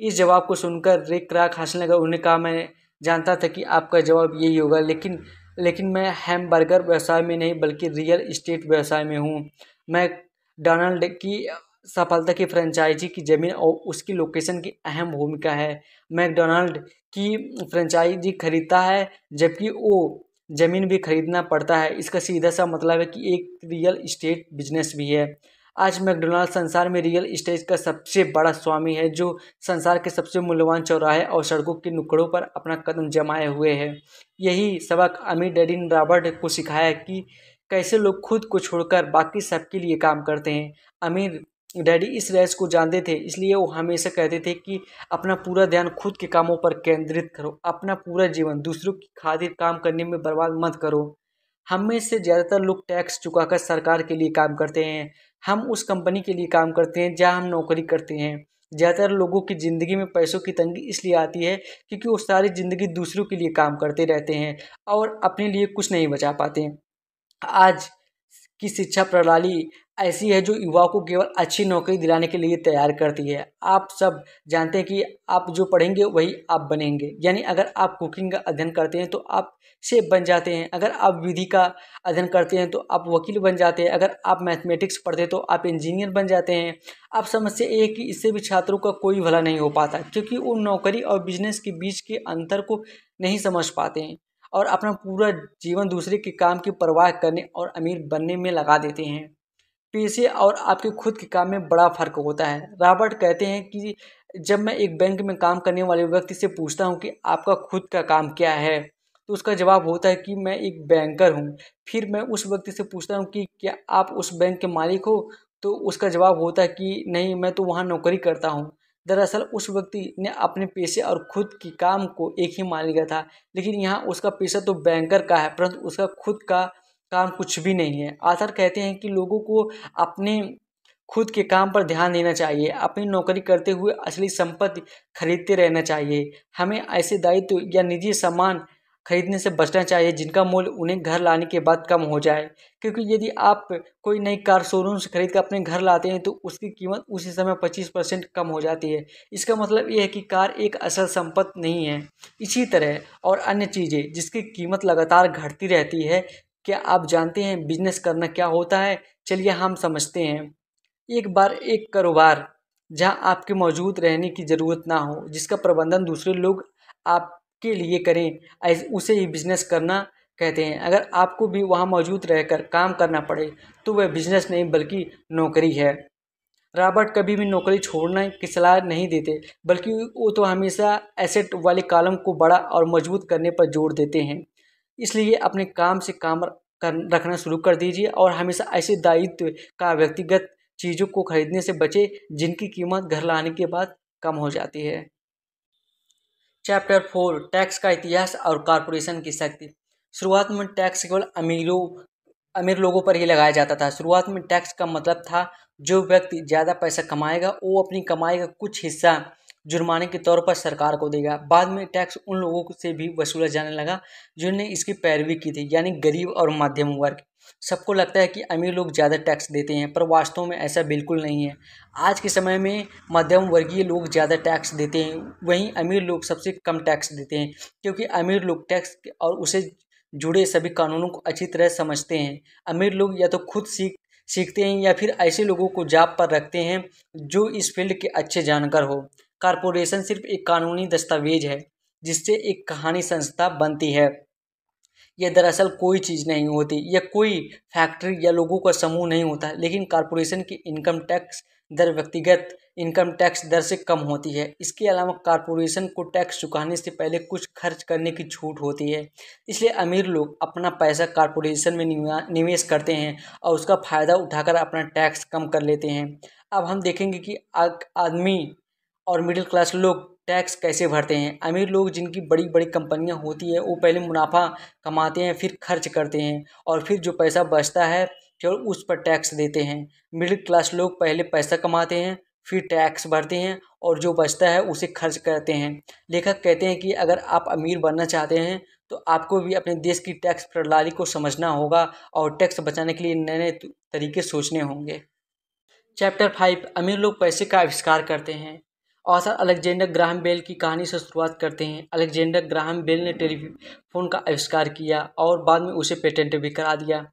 इस जवाब को सुनकर रेक क्राक हंसने लगा उन्होंने कहा मैं जानता था कि आपका जवाब यही होगा लेकिन लेकिन मैं हैम बर्गर व्यवसाय में नहीं बल्कि रियल इस्टेट व्यवसाय में हूँ मैं डोनाल्ड की सफलता की फ्रेंचाइजी की जमीन और उसकी लोकेशन की अहम भूमिका है मैकडोनाल्ड की फ्रेंचाइजी खरीदता है जबकि वो जमीन भी खरीदना पड़ता है इसका सीधा सा मतलब है कि एक रियल इस्टेट बिजनेस भी है आज मैकडोनाल्ड संसार में रियल इस्टेट का सबसे बड़ा स्वामी है जो संसार के सबसे मूल्यवान चौराहे और सड़कों के नुकड़ों पर अपना कदम जमाए हुए है यही सबक अमीर डेडिन रॉबर्ट को सिखाया कि कैसे लोग खुद को छोड़कर बाकी सबके लिए काम करते हैं अमीर डैडी इस रहस्य को जानते थे इसलिए वो हमेशा कहते थे कि अपना पूरा ध्यान खुद के कामों पर केंद्रित करो अपना पूरा जीवन दूसरों की खातिर काम करने में बर्बाद मत करो हम में से ज़्यादातर लोग टैक्स चुकाकर सरकार के लिए काम करते हैं हम उस कंपनी के लिए काम करते हैं जहाँ हम नौकरी करते हैं ज़्यादातर लोगों की ज़िंदगी में पैसों की तंगी इसलिए आती है क्योंकि वो सारी ज़िंदगी दूसरों के लिए काम करते रहते हैं और अपने लिए कुछ नहीं बचा पाते हैं आज की शिक्षा प्रणाली ऐसी है जो युवाओं को केवल अच्छी नौकरी दिलाने के लिए तैयार करती है आप सब जानते हैं कि आप जो पढ़ेंगे वही आप बनेंगे यानी अगर आप कुकिंग का अध्ययन करते हैं तो आप शेफ बन जाते हैं अगर आप विधि का अध्ययन करते हैं तो आप वकील बन जाते हैं अगर आप मैथमेटिक्स पढ़ते हैं तो आप इंजीनियर बन जाते हैं आप समस्या ये है कि इससे भी छात्रों का कोई भला नहीं हो पाता क्योंकि वो नौकरी और बिजनेस के बीच के अंतर को नहीं समझ पाते हैं और अपना पूरा जीवन दूसरे के काम की परवाह करने और अमीर बनने में लगा देते हैं पैसे और आपके खुद के काम में बड़ा फ़र्क होता है रॉबर्ट कहते हैं कि जब मैं एक बैंक में काम करने वाले व्यक्ति से पूछता हूँ कि आपका खुद का काम क्या है तो उसका जवाब होता है कि मैं एक बैंकर हूँ फिर मैं उस व्यक्ति से पूछता हूँ कि क्या आप उस बैंक के मालिक हो तो उसका जवाब होता है कि नहीं मैं तो वहाँ नौकरी करता हूँ दरअसल उस व्यक्ति ने अपने पेशे और खुद की काम को एक ही मान लिया था लेकिन यहाँ उसका पेशा तो बैंकर का है परंतु उसका खुद का काम कुछ भी नहीं है आसार कहते हैं कि लोगों को अपने खुद के काम पर ध्यान देना चाहिए अपनी नौकरी करते हुए असली संपत्ति खरीदते रहना चाहिए हमें ऐसे दायित्व या निजी सामान खरीदने से बचना चाहिए जिनका मूल्य उन्हें घर लाने के बाद कम हो जाए क्योंकि यदि आप कोई नई कार शोरूम से खरीद कर अपने घर लाते हैं तो उसकी कीमत उसी समय 25 परसेंट कम हो जाती है इसका मतलब यह है कि कार एक असल संपत्ति नहीं है इसी तरह और अन्य चीज़ें जिसकी कीमत लगातार घटती रहती है क्या आप जानते हैं बिजनेस करना क्या होता है चलिए हम समझते हैं एक बार एक कारोबार जहाँ आपके मौजूद रहने की ज़रूरत ना हो जिसका प्रबंधन दूसरे लोग आप के लिए करें उसे ही बिजनेस करना कहते हैं अगर आपको भी वहाँ मौजूद रहकर काम करना पड़े तो वह बिजनेस नहीं बल्कि नौकरी है रॉबर्ट कभी भी नौकरी छोड़ने की सलाह नहीं देते बल्कि वो तो हमेशा एसेट वाले कॉलम को बड़ा और मजबूत करने पर जोर देते हैं इसलिए अपने काम से काम कर रखना शुरू कर दीजिए और हमेशा ऐसे दायित्व का व्यक्तिगत चीज़ों को खरीदने से बचे जिनकी कीमत घर लाने के बाद कम हो जाती है चैप्टर फोर टैक्स का इतिहास और कॉरपोरेशन की शक्ति शुरुआत में टैक्स केवल अमीरों अमीर लोगों पर ही लगाया जाता था शुरुआत में टैक्स का मतलब था जो व्यक्ति ज़्यादा पैसा कमाएगा वो अपनी कमाई का कुछ हिस्सा जुर्माने के तौर पर सरकार को देगा बाद में टैक्स उन लोगों से भी वसूला जाने लगा जिन्होंने इसकी पैरवी की थी यानी गरीब और मध्यम वर्ग सबको लगता है कि अमीर लोग ज़्यादा टैक्स देते हैं पर वास्तव में ऐसा बिल्कुल नहीं है आज के समय में मध्यम वर्गीय लोग ज़्यादा टैक्स देते हैं वहीं अमीर लोग सबसे कम टैक्स देते हैं क्योंकि अमीर लोग टैक्स और उसे जुड़े सभी कानूनों को अच्छी तरह समझते हैं अमीर लोग या तो खुद सीख सीखते हैं या फिर ऐसे लोगों को जाप पर रखते हैं जो इस फील्ड के अच्छे जानकार हो कॉरपोरेशन सिर्फ एक कानूनी दस्तावेज है जिससे एक कहानी संस्था बनती है ये दरअसल कोई चीज़ नहीं होती यह कोई फैक्ट्री या लोगों का समूह नहीं होता लेकिन कॉरपोरेशन की इनकम टैक्स दर व्यक्तिगत इनकम टैक्स दर से कम होती है इसके अलावा कॉरपोरेशन को टैक्स चुकाने से पहले कुछ खर्च करने की छूट होती है इसलिए अमीर लोग अपना पैसा कॉरपोरेशन में निवेश करते हैं और उसका फ़ायदा उठाकर अपना टैक्स कम कर लेते हैं अब हम देखेंगे कि आदमी और मिडिल क्लास लोग टैक्स कैसे भरते हैं अमीर लोग जिनकी बड़ी बड़ी कंपनियां होती है वो पहले मुनाफा कमाते हैं फिर खर्च करते हैं और फिर जो पैसा बचता है फिर उस पर टैक्स देते हैं मिडिल क्लास लोग पहले पैसा कमाते हैं फिर टैक्स भरते हैं और जो बचता है उसे खर्च करते हैं लेखक कहते हैं कि अगर आप अमीर बनना चाहते हैं तो आपको भी अपने देश की टैक्स प्रणाली को समझना होगा और टैक्स बचाने के लिए नए नए तरीके सोचने होंगे चैप्टर फाइव अमीर लोग पैसे का आविष्कार करते हैं ऑथर अलेक्जेंडर ग्राहम बेल की कहानी से शुरुआत करते हैं अलेक्जेंडर ग्राहम बेल ने टेलीफोन का आविष्कार किया और बाद में उसे पेटेंट भी करा दिया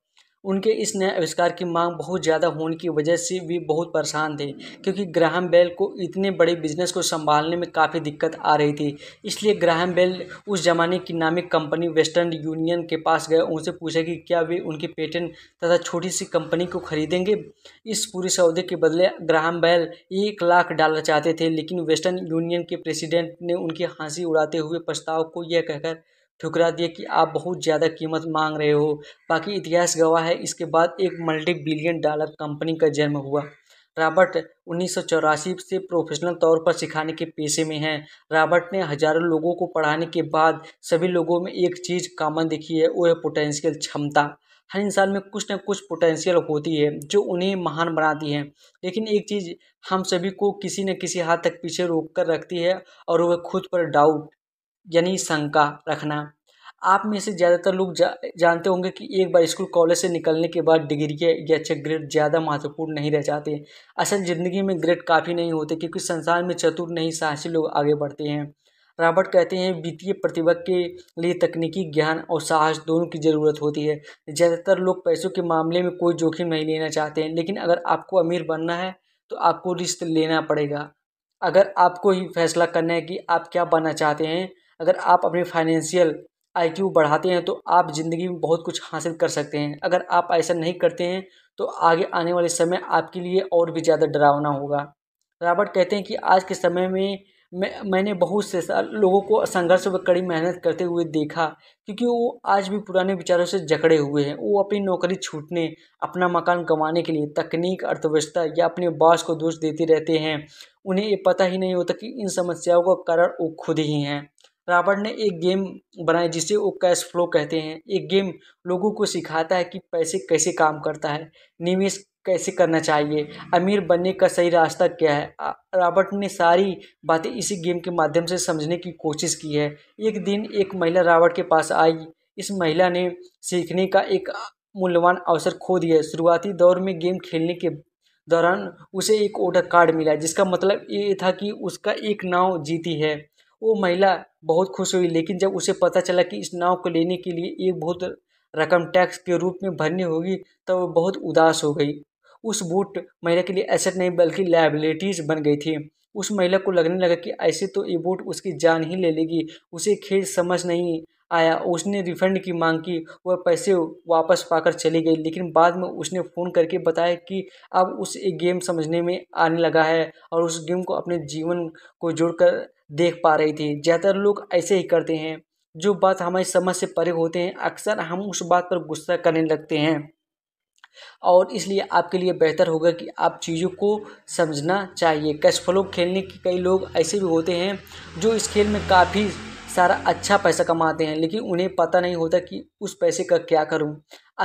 उनके इस नए आविष्कार की मांग बहुत ज़्यादा होने की वजह से वे बहुत परेशान थे क्योंकि ग्राहम बेल को इतने बड़े बिजनेस को संभालने में काफ़ी दिक्कत आ रही थी इसलिए ग्राहम बेल उस जमाने की नामी कंपनी वेस्टर्न यूनियन के पास गए उनसे पूछा कि क्या वे उनके पेटेंट तथा छोटी सी कंपनी को खरीदेंगे इस पूरे सौदे के बदले ग्राहम बैल एक लाख डॉलर चाहते थे लेकिन वेस्टर्न यूनियन के प्रेसिडेंट ने उनकी हाँसी उड़ाते हुए प्रस्ताव को यह कहकर ठुकरा दिया कि आप बहुत ज़्यादा कीमत मांग रहे हो बाकी इतिहास गवाह है इसके बाद एक मल्टी बिलियन डॉलर कंपनी का जन्म हुआ रॉबर्ट उन्नीस से प्रोफेशनल तौर पर सिखाने के पेशे में हैं रॉबर्ट ने हजारों लोगों को पढ़ाने के बाद सभी लोगों में एक चीज़ कॉमन देखी है वो है पोटेंशियल क्षमता हर इंसान में कुछ ना कुछ पोटेंशियल होती है जो उन्हें महान बनाती है लेकिन एक चीज़ हम सभी को किसी न किसी हाथ तक पीछे रोक कर रखती है और वह खुद पर डाउट यानी शंका रखना आप में से ज़्यादातर लोग जा, जानते होंगे कि एक बार स्कूल कॉलेज से निकलने के बाद डिग्री के या अच्छे ग्रेड ज़्यादा महत्वपूर्ण नहीं रह जाते असल ज़िंदगी में ग्रेड काफ़ी नहीं होते क्योंकि संसार में चतुर नहीं साहसी लोग आगे बढ़ते हैं रॉबर्ट कहते हैं वित्तीय प्रतिभा के लिए तकनीकी ज्ञान और साहस दोनों की ज़रूरत होती है ज़्यादातर लोग पैसों के मामले में कोई जोखिम नहीं लेना चाहते हैं लेकिन अगर आपको अमीर बनना है तो आपको रिस्क लेना पड़ेगा अगर आपको ही फैसला करना है कि आप क्या बनना चाहते हैं अगर आप अपने फाइनेंशियल आईक्यू बढ़ाते हैं तो आप ज़िंदगी में बहुत कुछ हासिल कर सकते हैं अगर आप ऐसा नहीं करते हैं तो आगे आने वाले समय आपके लिए और भी ज़्यादा डरावना होगा रॉबर्ट कहते हैं कि आज के समय में मैं मैंने बहुत से लोगों को संघर्ष में कड़ी मेहनत करते हुए देखा क्योंकि वो आज भी पुराने विचारों से जकड़े हुए हैं वो अपनी नौकरी छूटने अपना मकान कमाने के लिए तकनीक अर्थव्यवस्था या अपने बॉस को दोष देते रहते हैं उन्हें ये पता ही नहीं होता कि इन समस्याओं का कारण वो खुद ही हैं रॉबर्ट ने एक गेम बनाया जिसे वो कैश फ्लो कहते हैं एक गेम लोगों को सिखाता है कि पैसे कैसे काम करता है निवेश कैसे करना चाहिए अमीर बनने का सही रास्ता क्या है रॉबर्ट ने सारी बातें इसी गेम के माध्यम से समझने की कोशिश की है एक दिन एक महिला रॉबर्ट के पास आई इस महिला ने सीखने का एक मूल्यवान अवसर खो दिया शुरुआती दौर में गेम खेलने के दौरान उसे एक ऑर्डर कार्ड मिला जिसका मतलब ये था कि उसका एक नाव जीती है वो महिला बहुत खुश हुई लेकिन जब उसे पता चला कि इस नाव को लेने के लिए एक बहुत रकम टैक्स के रूप में भरनी होगी तब तो बहुत उदास हो गई उस बूट महिला के लिए एसेट नहीं बल्कि लाइबिलिटीज बन गई थी उस महिला को लगने लगा कि ऐसे तो ये बूट उसकी जान ही ले लेगी उसे खेल समझ नहीं आया उसने रिफंड की मांग की वह पैसे वापस पाकर चली गई लेकिन बाद में उसने फ़ोन करके बताया कि अब उस गेम समझने में आने लगा है और उस गेम को अपने जीवन को जोड़कर देख पा रही थी ज़्यादातर लोग ऐसे ही करते हैं जो बात हमारी समझ से परे होते हैं अक्सर हम उस बात पर गुस्सा करने लगते हैं और इसलिए आपके लिए बेहतर होगा कि आप चीज़ों को समझना चाहिए कैश फ्लो खेलने के कई लोग ऐसे भी होते हैं जो इस खेल में काफ़ी सारा अच्छा पैसा कमाते हैं लेकिन उन्हें पता नहीं होता कि उस पैसे का क्या करूँ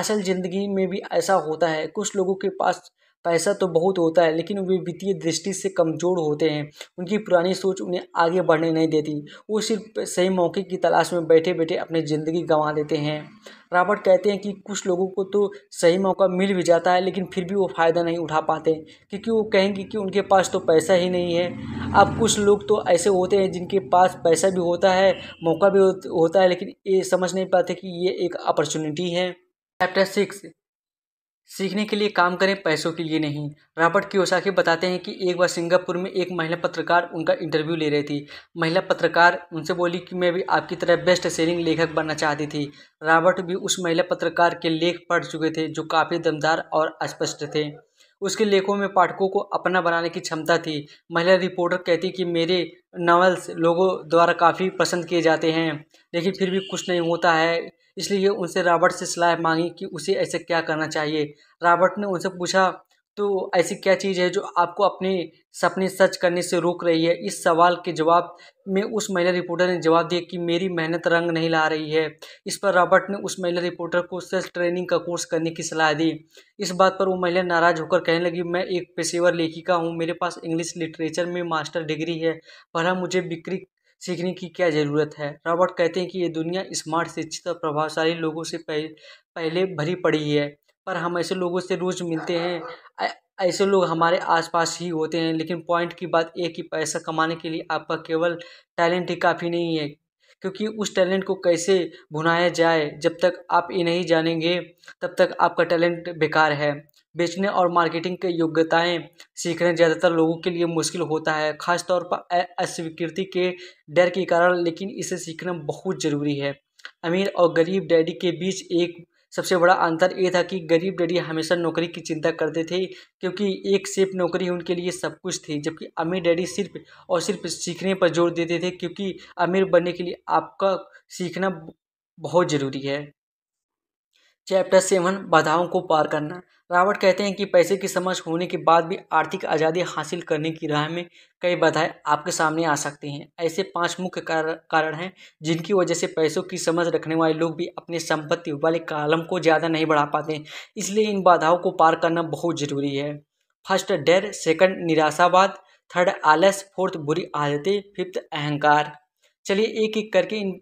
असल ज़िंदगी में भी ऐसा होता है कुछ लोगों के पास पैसा तो, तो बहुत होता है लेकिन वे वित्तीय दृष्टि से कमज़ोर होते हैं उनकी पुरानी सोच उन्हें आगे बढ़ने नहीं देती वो सिर्फ सही मौके की तलाश में बैठे बैठे अपनी ज़िंदगी गंवा देते हैं रॉबर्ट कहते हैं कि कुछ लोगों को तो सही मौका मिल भी जाता है लेकिन फिर भी वो फ़ायदा नहीं उठा पाते क्योंकि वो कहेंगे कि उनके पास तो पैसा ही नहीं है अब कुछ लोग तो ऐसे होते हैं जिनके पास पैसा भी होता है मौका भी होता है लेकिन ये समझ नहीं पाते कि ये एक अपॉर्चुनिटी है चैप्टर सिक्स सीखने के लिए काम करें पैसों के लिए नहीं रॉबर्ट कियोसाकी बताते हैं कि एक बार सिंगापुर में एक महिला पत्रकार उनका इंटरव्यू ले रही थी महिला पत्रकार उनसे बोली कि मैं भी आपकी तरह बेस्ट सेलिंग लेखक बनना चाहती थी रॉबर्ट भी उस महिला पत्रकार के लेख पढ़ चुके थे जो काफ़ी दमदार और स्पष्ट थे उसके लेखों में पाठकों को अपना बनाने की क्षमता थी महिला रिपोर्टर कहती कि मेरे नावल्स लोगों द्वारा काफ़ी पसंद किए जाते हैं लेकिन फिर भी कुछ नहीं होता है इसलिए उनसे रॉबर्ट से सलाह मांगी कि उसे ऐसे क्या करना चाहिए रॉबर्ट ने उनसे पूछा तो ऐसी क्या चीज़ है जो आपको अपने सपने सच करने से रोक रही है इस सवाल के जवाब में उस महिला रिपोर्टर ने जवाब दिया कि मेरी मेहनत रंग नहीं ला रही है इस पर रॉबर्ट ने उस महिला रिपोर्टर को सेल्फ ट्रेनिंग का कोर्स करने की सलाह दी इस बात पर वो महिला नाराज़ होकर कहने लगी मैं एक पेशेवर लेखिका हूँ मेरे पास इंग्लिश लिटरेचर में मास्टर डिग्री है भला मुझे बिक्री सीखने की क्या ज़रूरत है रॉबर्ट कहते हैं कि ये दुनिया स्मार्ट शिक्षित और प्रभावशाली लोगों से पहले पहले भरी पड़ी है पर हम ऐसे लोगों से रोज़ मिलते हैं ऐसे लोग हमारे आसपास ही होते हैं लेकिन पॉइंट की बात एक कि पैसा कमाने के लिए आपका केवल टैलेंट ही काफ़ी नहीं है क्योंकि उस टैलेंट को कैसे भुनाया जाए जब तक आप ये नहीं जानेंगे तब तक आपका टैलेंट बेकार है बेचने और मार्केटिंग की योग्यताएं सीखने ज़्यादातर लोगों के लिए मुश्किल होता है खासतौर पर अस्वीकृति के डर के कारण लेकिन इसे सीखना बहुत ज़रूरी है अमीर और गरीब डैडी के बीच एक सबसे बड़ा अंतर ये था कि गरीब डैडी हमेशा नौकरी की चिंता करते थे क्योंकि एक सिर्फ नौकरी उनके लिए सब कुछ थी जबकि अमीर डैडी सिर्फ और सिर्फ सीखने पर जोर देते थे क्योंकि अमीर बनने के लिए आपका सीखना बहुत ज़रूरी है चैप्टर सेवन बाधाओं को पार करना रावत कहते हैं कि पैसे की समझ होने के बाद भी आर्थिक आज़ादी हासिल करने की राह में कई बाधाएं आपके सामने आ सकती हैं ऐसे पांच मुख्य कारण हैं जिनकी वजह से पैसों की समझ रखने वाले लोग भी अपने संपत्ति वाले कालम को ज़्यादा नहीं बढ़ा पाते इसलिए इन बाधाओं को पार करना बहुत ज़रूरी है फर्स्ट डेर सेकंड निराशावाद थर्ड आलस फोर्थ बुरी आदतें फिफ्थ अहंकार चलिए एक एक करके इन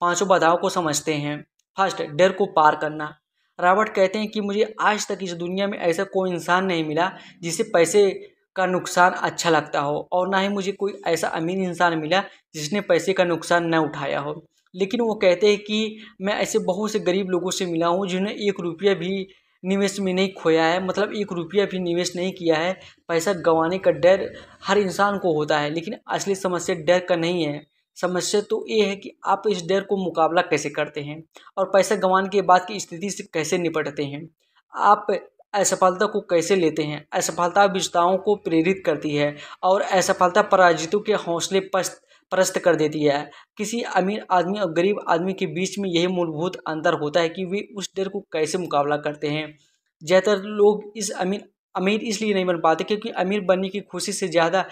पाँचों बाधाओं को समझते हैं फर्स्ट डर को पार करना रॉबर्ट कहते हैं कि मुझे आज तक इस दुनिया में ऐसा कोई इंसान नहीं मिला जिसे पैसे का नुकसान अच्छा लगता हो और ना ही मुझे कोई ऐसा अमीर इंसान मिला जिसने पैसे का नुकसान न उठाया हो लेकिन वो कहते हैं कि मैं ऐसे बहुत से गरीब लोगों से मिला हूँ जिन्होंने एक रुपया भी निवेश में नहीं खोया है मतलब एक रुपया भी निवेश नहीं किया है पैसा गंवाने का डर हर इंसान को होता है लेकिन असली समस्या डर का नहीं है समस्या तो ये है कि आप इस डर को मुकाबला कैसे करते हैं और पैसा गंवाने के बाद की स्थिति से कैसे निपटते हैं आप असफलता को कैसे लेते हैं असफलता विजेताओं को प्रेरित करती है और असफलता पराजितों के हौसले पस्त परस्त कर देती है किसी अमीर आदमी और गरीब आदमी के बीच में यही मूलभूत अंतर होता है कि वे उस डर को कैसे मुकाबला करते हैं ज़्यादातर लोग इस अमीर अमीर इसलिए नहीं बन पाते क्योंकि अमीर बनने की खुशी से ज़्यादा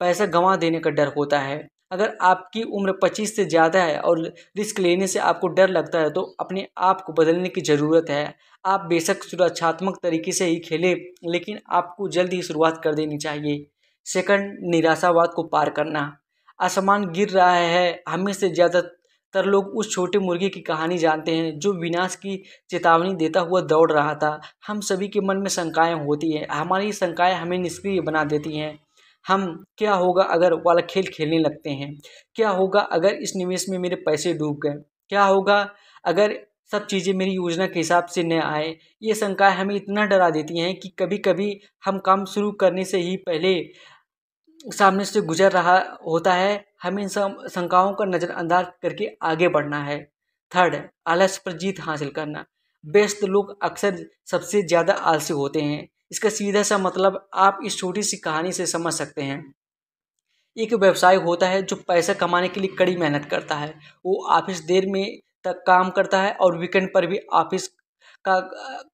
पैसा गंवा देने का डर होता है अगर आपकी उम्र 25 से ज़्यादा है और रिस्क लेने से आपको डर लगता है तो अपने आप को बदलने की ज़रूरत है आप बेशक सुरक्षात्मक तरीके से ही खेलें लेकिन आपको जल्द ही शुरुआत कर देनी चाहिए सेकंड निराशावाद को पार करना आसमान गिर रहा है हमें से ज़्यादातर लोग उस छोटे मुर्गे की कहानी जानते हैं जो विनाश की चेतावनी देता हुआ दौड़ रहा था हम सभी के मन में शंकाएँ होती हैं हमारी शंकाएँ हमें निष्क्रिय बना देती हैं हम क्या होगा अगर वाला खेल खेलने लगते हैं क्या होगा अगर इस निवेश में मेरे पैसे डूब गए क्या होगा अगर सब चीज़ें मेरी योजना के हिसाब से न आए ये शंकाएँ हमें इतना डरा देती हैं कि कभी कभी हम काम शुरू करने से ही पहले सामने से गुजर रहा होता है हमें इन सब शंकाओं का नज़रअंदाज करके आगे बढ़ना है थर्ड आलस पर जीत हासिल करना व्यस्त लोग अक्सर सबसे ज़्यादा आलसी होते हैं इसका सीधा सा मतलब आप इस छोटी सी कहानी से समझ सकते हैं एक व्यवसाय होता है जो पैसा कमाने के लिए कड़ी मेहनत करता है वो ऑफिस देर में तक काम करता है और वीकेंड पर भी ऑफिस का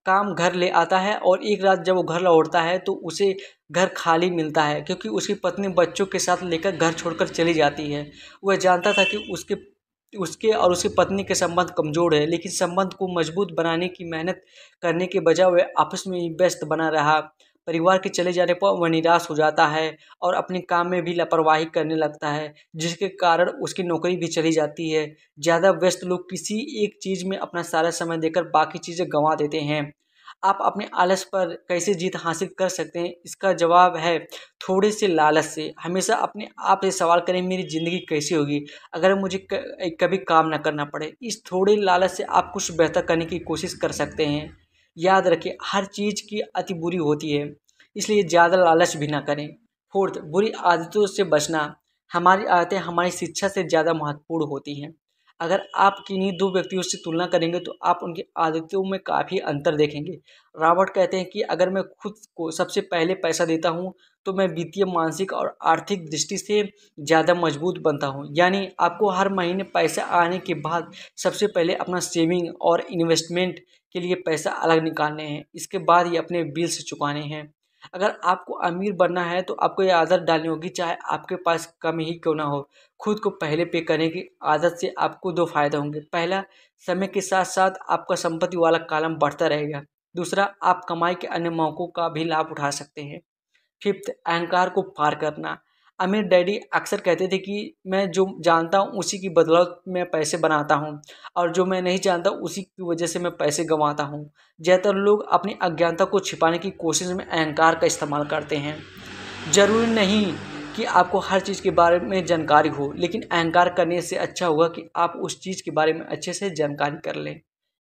काम घर ले आता है और एक रात जब वो घर लौटता है तो उसे घर खाली मिलता है क्योंकि उसकी पत्नी बच्चों के साथ लेकर घर छोड़कर चली जाती है वह जानता था कि उसके उसके और उसकी पत्नी के संबंध कमज़ोर है लेकिन संबंध को मजबूत बनाने की मेहनत करने के बजाय वह आपस में ही व्यस्त बना रहा परिवार के चले जाने पर वह निराश हो जाता है और अपने काम में भी लापरवाही करने लगता है जिसके कारण उसकी नौकरी भी चली जाती है ज़्यादा व्यस्त लोग किसी एक चीज़ में अपना सारा समय देकर बाकी चीज़ें गंवा देते हैं आप अपने आलस पर कैसे जीत हासिल कर सकते हैं इसका जवाब है थोड़े से लालच से हमेशा अपने आप से सवाल करें मेरी ज़िंदगी कैसी होगी अगर मुझे कभी काम ना करना पड़े इस थोड़े लालच से आप कुछ बेहतर करने की कोशिश कर सकते हैं याद रखें हर चीज़ की अति बुरी होती है इसलिए ज़्यादा लालच भी ना करें फोर्थ बुरी आदतों से बचना हमारी आदतें हमारी शिक्षा से ज़्यादा महत्वपूर्ण होती हैं अगर आप किन्हीं दो व्यक्तियों से तुलना करेंगे तो आप उनकी आदतों में काफ़ी अंतर देखेंगे रॉबर्ट कहते हैं कि अगर मैं खुद को सबसे पहले पैसा देता हूँ तो मैं वित्तीय मानसिक और आर्थिक दृष्टि से ज़्यादा मजबूत बनता हूँ यानी आपको हर महीने पैसा आने के बाद सबसे पहले अपना सेविंग और इन्वेस्टमेंट के लिए पैसा अलग निकालने हैं इसके बाद ही अपने बिल्स चुकाने हैं अगर आपको अमीर बनना है तो आपको यह आदत डालनी होगी चाहे आपके पास कम ही क्यों ना हो खुद को पहले पे करने की आदत से आपको दो फायदे होंगे पहला समय के साथ साथ आपका संपत्ति वाला कालम बढ़ता रहेगा दूसरा आप कमाई के अन्य मौक़ों का भी लाभ उठा सकते हैं फिफ्थ अहंकार को पार करना अमीर डैडी अक्सर कहते थे कि मैं जो जानता हूँ उसी की बदौलत मैं पैसे बनाता हूँ और जो मैं नहीं जानता उसी की वजह से मैं पैसे गंवाता हूँ ज़्यादातर लोग अपनी अज्ञानता को छिपाने की कोशिश में अहंकार का इस्तेमाल करते हैं ज़रूरी नहीं कि आपको हर चीज़ के बारे में जानकारी हो लेकिन अहंकार करने से अच्छा होगा कि आप उस चीज़ के बारे में अच्छे से जानकारी कर लें